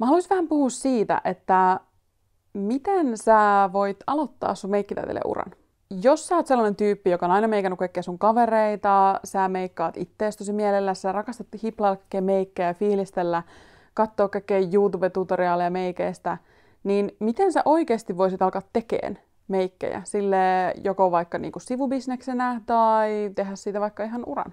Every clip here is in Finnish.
Mä haluaisin vähän puhua siitä, että miten sä voit aloittaa sun meikkitäiteilijän uran. Jos sä oot sellainen tyyppi, joka on aina meikannut kaikkia sun kavereita, sä meikkaat ittees tosi mielellä, sä rakastat hiplailla kaikkea meikkejä, fiilistellä, katsoa kaikkea YouTube-tutoriaaleja meikeistä, niin miten sä oikeasti voisit alkaa tekemään meikkejä? Sille joko vaikka niinku sivubisneksenä tai tehdä siitä vaikka ihan uran.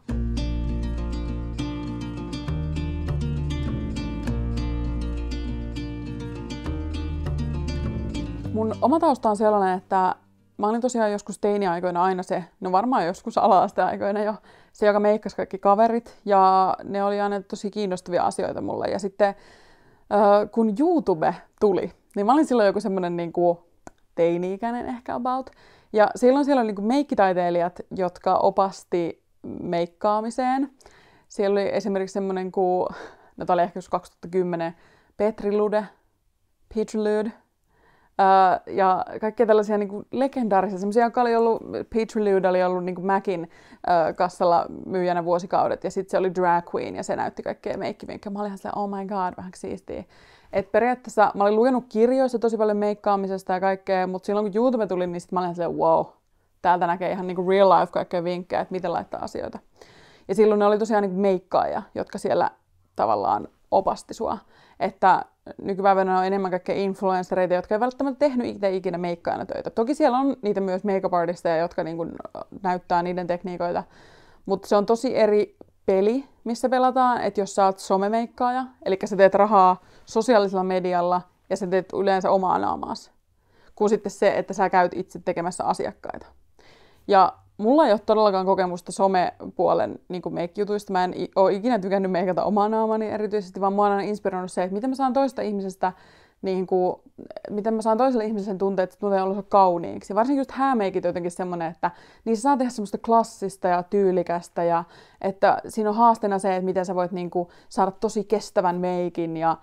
Mun oma tausta on sellainen, että mä olin tosiaan joskus teiniaikoina aina se, no varmaan joskus ala aikoina jo, se, joka meikkasi kaikki kaverit, ja ne oli aina tosi kiinnostavia asioita mulle. Ja sitten kun YouTube tuli, niin mä olin silloin joku semmoinen niin teini-ikäinen ehkä about, ja silloin siellä oli niin kuin meikkitaiteilijat, jotka opasti meikkaamiseen. Siellä oli esimerkiksi semmoinen kuin, no tämä oli ehkä 2010, Petri Lude, Petri Lude, ja kaikkia tällaisia niin kuin legendaarisia, semmoisia, jotka oli ollut, Petri Lude oli ollut niin kuin Mäkin äh, kassalla myyjänä vuosikaudet, ja sitten se oli drag queen, ja se näytti kaikkea meikkivinkkiä. Mä olin oh my god, vähän siistiä. Et periaatteessa mä olin lukenut kirjoista tosi paljon meikkaamisesta ja kaikkea, mutta silloin kun YouTube tuli, niin mä olin silleen, wow, täältä näkee ihan niin kuin real life kaikkea vinkkejä, että miten laittaa asioita. Ja silloin ne oli tosiaan niin meikkaajia, jotka siellä tavallaan opasti sua. Että nykypäivänä on enemmän kaikkea influenssereita, jotka ei välttämättä tehnyt itse ikinä meikkaana töitä. Toki siellä on niitä myös make artisteja jotka niin kuin näyttää niiden tekniikoita, mutta se on tosi eri peli, missä pelataan, että jos sä oot somemeikkaaja, eli sä teet rahaa sosiaalisella medialla ja sä teet yleensä omaa naamaasi, kuin sitten se, että sä käyt itse tekemässä asiakkaita. Ja mulla ei ole todellakaan kokemusta somepuolen niin meikkijutuista. Mä en ole ikinä tykännyt meikata omaa naamani erityisesti, vaan mua on aina inspiroinut se, että miten mä saan toista ihmisestä niin kuin, miten mä saan toiselle ihmisen tunteet, että tuntee olla kauniiksi. Varsinkin just häämeikit jotenkin semmoinen, että niin sä saa tehdä semmoista klassista ja tyylikästä ja että siinä on haasteena se, että miten sä voit niin kuin, saada tosi kestävän meikin ja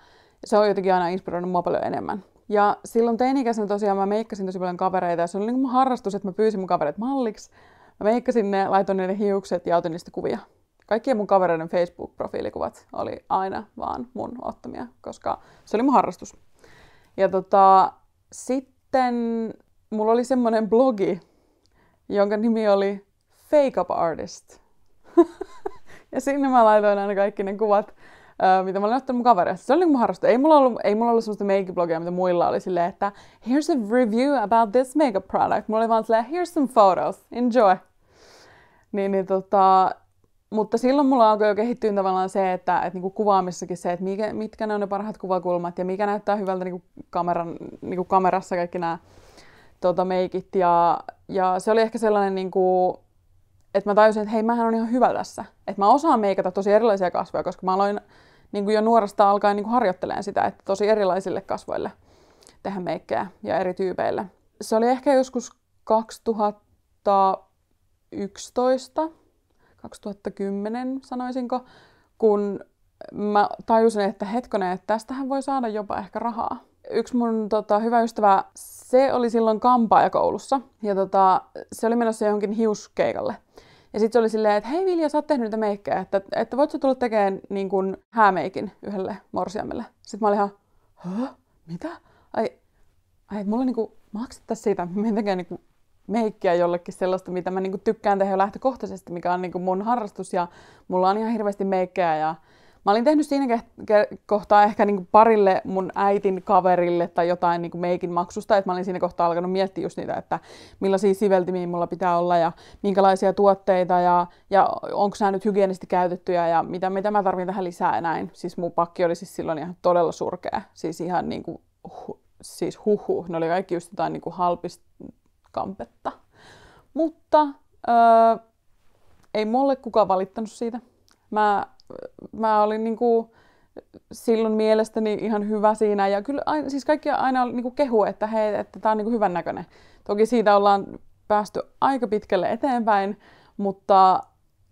se on jotenkin aina inspiroinut mua paljon enemmän. Ja silloin teini-ikäisenä tosiaan mä meikkasin tosi paljon kavereita ja se oli niin kuin mun harrastus, että mä pyysin mun kavereet malliksi Mä meikkasin ne, laitoin niille hiukset ja otin niistä kuvia. Kaikkien mun kavereiden Facebook-profiilikuvat oli aina vaan mun ottamia, koska se oli mun harrastus. Ja tota, sitten mulla oli semmoinen blogi, jonka nimi oli Fake Up Artist. ja sinne mä laitoin aina kaikki ne kuvat, mitä mä olin ottanut mun kavereista. Se oli niinku mun harrastus. Ei mulla ollut, ei mulla ollut semmoista make-blogia, mitä muilla oli silleen, että here's a review about this makeup product. Mulla oli vaan silleen, here's some photos, enjoy. Niin, niin tota, mutta silloin mulla alkoi jo kehittyä tavallaan se, että, että niin kuin kuvaamissakin se, että mikä, mitkä ne on ne parhaat kuvakulmat ja mikä näyttää hyvältä niin kuin kameran, niin kuin kamerassa kaikki nämä tota, meikit. Ja, ja se oli ehkä sellainen, niin kuin, että mä tajusin, että hei, mähän on ihan hyvä tässä. Että mä osaan meikata tosi erilaisia kasvoja, koska mä aloin niin kuin jo nuoresta alkaen niin harjoittelemaan sitä, että tosi erilaisille kasvoille tehdä meikkejä ja eri tyypeille. Se oli ehkä joskus 2000 2011, 2010 sanoisinko, kun mä tajusin, että hetkonen, että tästähän voi saada jopa ehkä rahaa. Yksi mun tota, hyvä ystävä, se oli silloin kampaajakoulussa ja tota, se oli menossa johonkin hiuskeikalle. Ja sitten se oli silleen, että hei Vilja, sä oot tehnyt niitä meikkejä, että, että voitko tulla tekemään niin kuin, häämeikin yhdelle morsiamelle. Sitten mä olin ihan, Hö? mitä? Ai, ai että mulla niinku maksettaisiin siitä, että mä tekee niinku meikkiä jollekin sellaista, mitä mä niinku tykkään tehdä jo lähtökohtaisesti, mikä on niinku mun harrastus ja mulla on ihan hirveästi meikkiä. ja Mä olin tehnyt siinä ke- kohtaa ehkä niinku parille mun äitin kaverille tai jotain niinku meikin maksusta, että mä olin siinä kohtaa alkanut miettiä just niitä, että millaisia siveltimiä mulla pitää olla ja minkälaisia tuotteita ja, ja onko nämä nyt hygienisesti käytettyjä ja mitä, mitä mä tarvitsen tähän lisää näin. Siis mun pakki oli siis silloin ihan todella surkea, siis ihan niinku, siis huhu, ne oli kaikki just jotain niin halpista kampetta. Mutta öö, ei mulle kukaan valittanut siitä. Mä, mä olin niinku silloin mielestäni ihan hyvä siinä ja kyllä aina, siis kaikki aina niinku kehu, että hei, että tää on niinku hyvän näköinen. Toki siitä ollaan päästy aika pitkälle eteenpäin, mutta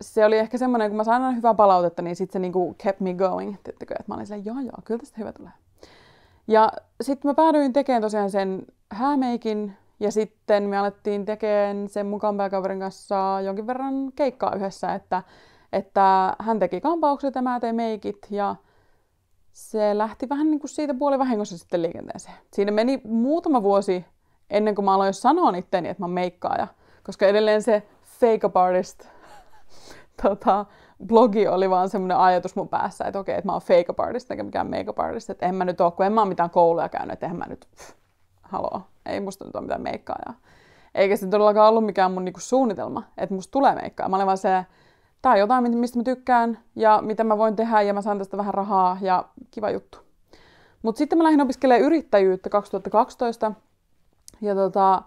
se oli ehkä semmoinen, kun mä sain aina hyvää palautetta, niin sitten se niinku kept me going, tiettäkö, että mä olin silleen, joo joo, kyllä tästä hyvä tulee. Ja sitten mä päädyin tekemään tosiaan sen häämeikin ja sitten me alettiin tekemään sen mukaan pääkaverin kanssa jonkin verran keikkaa yhdessä, että, että hän teki kampaukset ja mä tein meikit ja se lähti vähän niin kuin siitä vahingossa sitten liikenteeseen. Siinä meni muutama vuosi ennen kuin mä aloin sanoa itteni, että mä oon meikkaaja, koska edelleen se fake up artist tota, blogi oli vaan semmoinen ajatus mun päässä, että okei, että mä oon fake up artist, eikä mikään make up artist, että en mä nyt oo, kun en mä oo mitään kouluja käynyt, että en mä nyt, pff, haloo, ei musta nyt ole mitään meikkaajaa. Eikä se todellakaan ollut mikään mun niinku suunnitelma, että musta tulee meikkaa. Mä olen vaan se, tää on jotain, mistä mä tykkään ja mitä mä voin tehdä ja mä saan tästä vähän rahaa ja kiva juttu. Mutta sitten mä lähdin opiskelemaan yrittäjyyttä 2012 ja tota,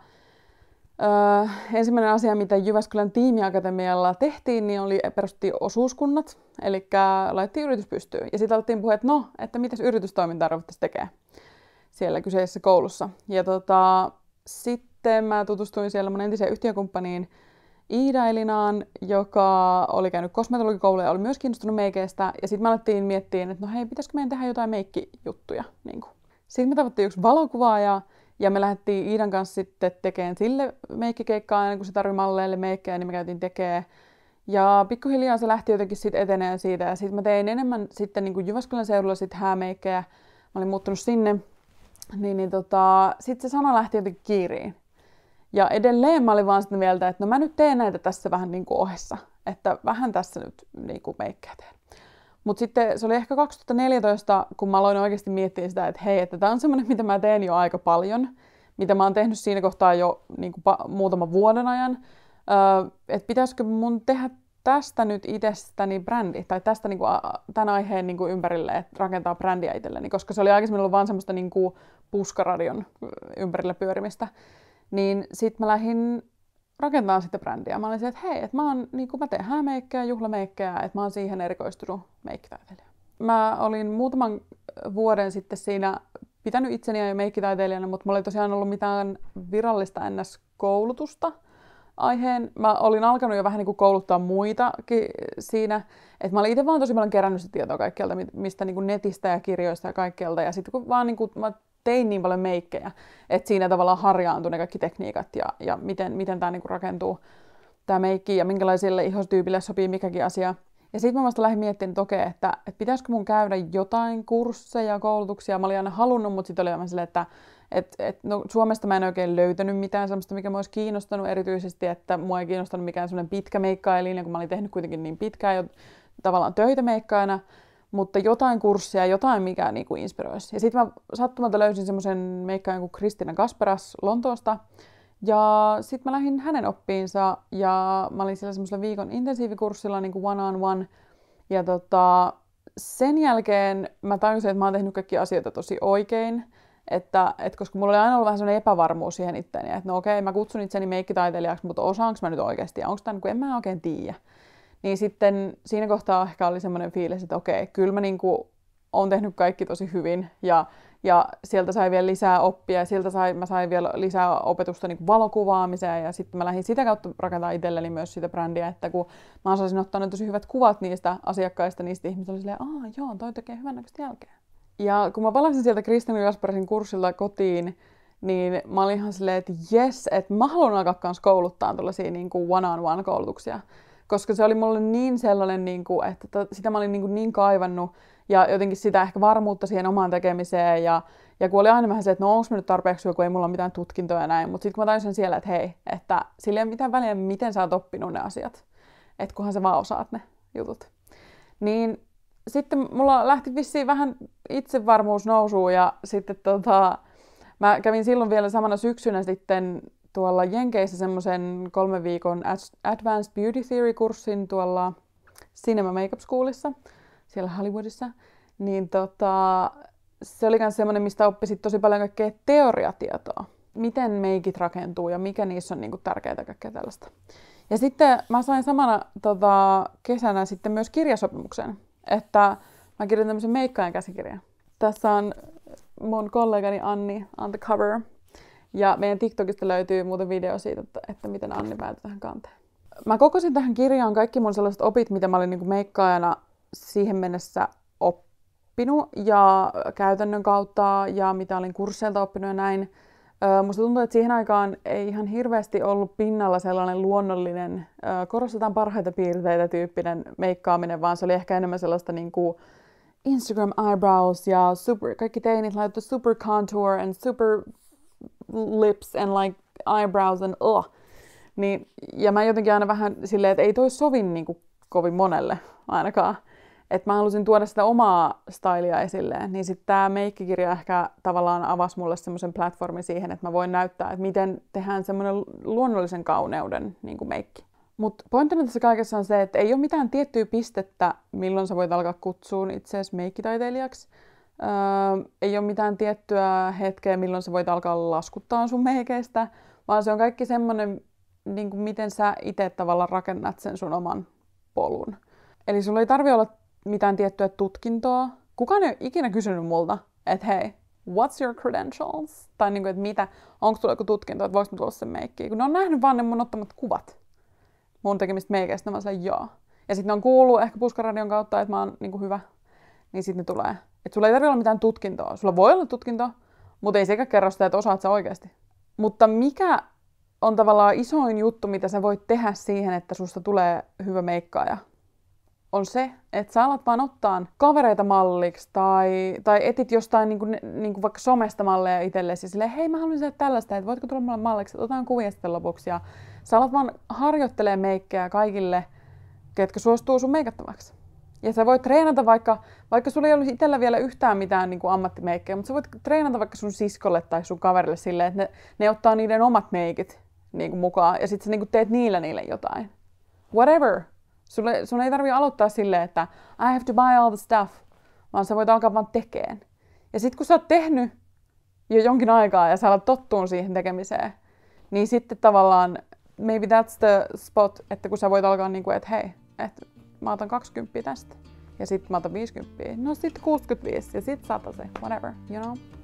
Öö, ensimmäinen asia, mitä Jyväskylän tiimiakatemialla tehtiin, niin oli, perusti osuuskunnat, eli laitettiin yritys pystyyn. Ja sitten alettiin puhua, että no, että mitäs yritystoimintaa ruvettaisiin tekemään siellä kyseisessä koulussa. Ja tota, sitten mä tutustuin siellä mun entiseen yhtiökumppaniin Iida Elinaan, joka oli käynyt kosmetologikoulua ja oli myös kiinnostunut meikeistä. Ja sitten mä alettiin miettiä, että no hei, pitäisikö meidän tehdä jotain meikkijuttuja. Niin Sitten me tavattiin yksi valokuvaaja ja me lähdettiin Iidan kanssa sitten tekemään sille meikkikeikkaa, aina kun se tarvii malleille meikkejä, niin me käytiin tekemään. Ja pikkuhiljaa se lähti jotenkin sitten eteneen siitä. Ja sitten mä tein enemmän sitten niin Jyväskylän seudulla sitten häämeikkejä. Mä olin muuttunut sinne niin, niin tota, sitten se sana lähti jotenkin kiiriin. Ja edelleen mä olin vaan sitä mieltä, että no mä nyt teen näitä tässä vähän niin kuin ohessa. Että vähän tässä nyt niin kuin meikkää teen. Mutta sitten se oli ehkä 2014, kun mä aloin oikeasti miettiä sitä, että hei, että tämä on semmoinen, mitä mä teen jo aika paljon. Mitä mä oon tehnyt siinä kohtaa jo niin kuin pa- muutaman vuoden ajan. Öö, että pitäisikö mun tehdä tästä nyt itsestäni brändi, tai tästä niin kuin, tämän aiheen niin kuin ympärille, että rakentaa brändiä itselleni, koska se oli aikaisemmin ollut vaan semmoista niin kuin puskaradion ympärillä pyörimistä, niin sitten mä lähdin rakentamaan sitten brändiä. Mä olin se, että hei, että mä, oon, niin kuin, mä teen häämeikkejä, juhlameikkejä, että mä oon siihen erikoistunut meikkitaiteilija. Mä olin muutaman vuoden sitten siinä pitänyt itseni jo meikkitaiteilijana, mutta mulla ei tosiaan ollut mitään virallista NS-koulutusta, aiheen. Mä olin alkanut jo vähän niin kuin kouluttaa muitakin siinä. Että mä olin itse vaan tosi paljon kerännyt sitä tietoa kaikkialta, mistä niin kuin netistä ja kirjoista ja kaikkialta. Ja sitten kun vaan niin kuin, mä tein niin paljon meikkejä, että siinä tavallaan harjaantui ne kaikki tekniikat ja, ja miten, miten tämä niin kuin rakentuu tämä meikki ja minkälaisille ihostyypille sopii mikäkin asia. Ja sitten mä vasta lähdin miettimään, että okei, että, että pitäisikö mun käydä jotain kursseja, koulutuksia. Mä olin aina halunnut, mutta sitten oli aivan silleen, että, et, et, no, Suomesta mä en oikein löytänyt mitään sellaista, mikä mä olisi kiinnostanut erityisesti, että mua ei kiinnostanut mikään semmoinen pitkä meikkailija, kun mä olin tehnyt kuitenkin niin pitkään jo tavallaan töitä meikkaajana, mutta jotain kurssia, jotain mikä niin kuin inspiroisi. Ja sitten mä sattumalta löysin semmoisen meikkaajan kuin Kristina Kasperas Lontoosta, ja sitten mä lähdin hänen oppiinsa ja mä olin siellä semmoisella viikon intensiivikurssilla niin kuin one on one. Ja tota, sen jälkeen mä tajusin, että mä oon tehnyt kaikki asioita tosi oikein. Että, et koska mulla oli aina ollut vähän sellainen epävarmuus siihen itteeni, että no okei, mä kutsun itseni meikkitaiteilijaksi, mutta osaanko mä nyt oikeasti ja onko tämä, niin en mä oikein tiedä. Niin sitten siinä kohtaa ehkä oli semmoinen fiilis, että okei, kyllä mä niin kuin on tehnyt kaikki tosi hyvin ja, ja sieltä sai vielä lisää oppia ja sieltä sai, mä sain vielä lisää opetusta niin valokuvaamiseen ja sitten mä lähdin sitä kautta rakentaa itselleni myös sitä brändiä, että kun mä osasin ottaa ne tosi hyvät kuvat niistä asiakkaista, niistä ihmisistä oli silleen, aah joo, toi tekee hyvän näköistä jälkeen. Ja kun mä palasin sieltä Kristian Kasparsin kurssilla kotiin, niin mä olin ihan silleen, että jes, että mä haluan alkaa myös kouluttaa tuollaisia niin one-on-one koulutuksia. Koska se oli mulle niin sellainen, niin kuin, että sitä mä olin niin, kuin niin kaivannut ja jotenkin sitä ehkä varmuutta siihen omaan tekemiseen. Ja, ja kun oli aina vähän se, että no onko mä nyt tarpeeksi kun ei mulla ole mitään tutkintoja ja näin. Mutta sitten kun mä tajusin siellä, että hei, että sillä ei ole mitään väliä, miten sä oot oppinut ne asiat. Että kunhan sä vaan osaat ne jutut. Niin sitten mulla lähti vissiin vähän itsevarmuus nousuun ja sitten tota, mä kävin silloin vielä samana syksynä sitten tuolla Jenkeissä semmoisen kolmen viikon Advanced Beauty Theory-kurssin tuolla Cinema Makeup Schoolissa, siellä Hollywoodissa, niin tota, se oli myös semmoinen, mistä oppisit tosi paljon kaikkea teoriatietoa. Miten meikit rakentuu ja mikä niissä on niinku tärkeää kaikkea tällaista. Ja sitten mä sain samana tota, kesänä sitten myös kirjasopimuksen että mä kirjoitin tämmöisen meikkaajan käsikirjan. Tässä on mun kollegani Anni on the cover. Ja meidän TikTokista löytyy muuten video siitä, että, että miten Anni päätyi tähän kanteen. Mä kokosin tähän kirjaan kaikki mun sellaiset opit, mitä mä olin niin meikkaajana siihen mennessä oppinut ja käytännön kautta ja mitä olin kursseilta oppinut ja näin. Musta tuntuu, että siihen aikaan ei ihan hirveästi ollut pinnalla sellainen luonnollinen, korostetaan parhaita piirteitä tyyppinen meikkaaminen, vaan se oli ehkä enemmän sellaista niin kuin Instagram eyebrows ja super, kaikki teinit laittoi super contour and super lips and like eyebrows and ugh. Niin, ja mä jotenkin aina vähän silleen, että ei toi sovi niin kuin kovin monelle ainakaan että mä halusin tuoda sitä omaa stylia esille, niin sitten tämä meikkikirja ehkä tavallaan avasi mulle semmoisen platformin siihen, että mä voin näyttää, että miten tehdään semmoinen luonnollisen kauneuden niin kuin meikki. Mutta pointtina tässä kaikessa on se, että ei ole mitään tiettyä pistettä, milloin sä voit alkaa kutsua itseäsi meikkitaiteilijaksi. Öö, ei ole mitään tiettyä hetkeä, milloin sä voit alkaa laskuttaa sun meikeistä, vaan se on kaikki semmoinen, niin kuin miten sä itse tavallaan rakennat sen sun oman polun. Eli sulla ei tarvi olla mitään tiettyä tutkintoa. Kukaan ei ole ikinä kysynyt multa, että hei, what's your credentials? Tai niin kuin, että mitä, onko tullut joku tutkinto, että voiko tulla sen meikkiin? Kun ne on nähnyt vaan ne mun ottamat kuvat mun tekemistä meikeistä, ne on joo. Ja sitten ne on kuullut ehkä puskaradion kautta, että mä oon niin kuin hyvä. Niin sitten ne tulee. Että sulla ei tarvitse olla mitään tutkintoa. Sulla voi olla tutkinto, mutta ei sekä kerro sitä, että osaat sä oikeasti. Mutta mikä on tavallaan isoin juttu, mitä sä voit tehdä siihen, että susta tulee hyvä meikkaaja? on se, että sä alat vaan ottaa kavereita malliksi tai, tai etit jostain niin kuin, niin kuin vaikka somesta malleja itsellesi silleen, hei mä haluaisin tehdä tällaista, että voitko tulla mulle malliksi, otetaan kuvia sitten lopuksi. Ja sä alat vaan harjoittelee meikkejä kaikille, ketkä suostuu sun meikattavaksi. Ja sä voit treenata vaikka, vaikka sulla ei olisi itsellä vielä yhtään mitään niin kuin ammattimeikkejä, mutta sä voit treenata vaikka sun siskolle tai sun kaverille silleen, että ne, ne ottaa niiden omat meikit niin kuin mukaan ja sitten sä niin kuin teet niillä niille jotain. Whatever Sulle, sun ei tarvi aloittaa silleen, että I have to buy all the stuff, vaan sä voit alkaa vaan tekeen. Ja sitten kun sä oot tehnyt jo jonkin aikaa ja sä alat tottuun siihen tekemiseen, niin sitten tavallaan maybe that's the spot, että kun sä voit alkaa niin kuin, että hei, että mä otan 20 tästä ja sitten mä otan 50, no sitten 65 ja sitten 100 se, whatever, you know.